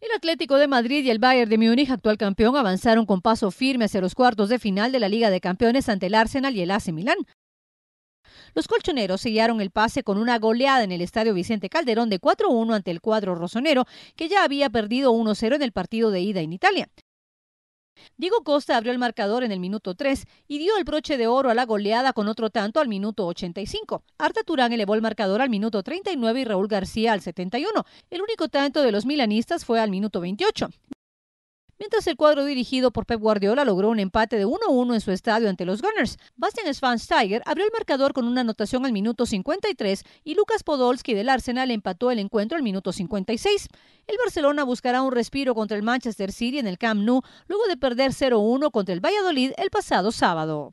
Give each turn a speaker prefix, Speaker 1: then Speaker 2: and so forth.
Speaker 1: El Atlético de Madrid y el Bayern de Múnich, actual campeón, avanzaron con paso firme hacia los cuartos de final de la Liga de Campeones ante el Arsenal y el AC Milán. Los colchoneros sellaron el pase con una goleada en el estadio Vicente Calderón de 4-1 ante el cuadro rosonero, que ya había perdido 1-0 en el partido de ida en Italia. Diego Costa abrió el marcador en el minuto 3 y dio el broche de oro a la goleada con otro tanto al minuto 85. Arta Turán elevó el marcador al minuto 39 y Raúl García al 71. El único tanto de los milanistas fue al minuto 28 mientras el cuadro dirigido por Pep Guardiola logró un empate de 1-1 en su estadio ante los Gunners. Bastian Schweinsteiger abrió el marcador con una anotación al minuto 53 y Lucas Podolski del Arsenal empató el encuentro al minuto 56. El Barcelona buscará un respiro contra el Manchester City en el Camp Nou luego de perder 0-1 contra el Valladolid el pasado sábado.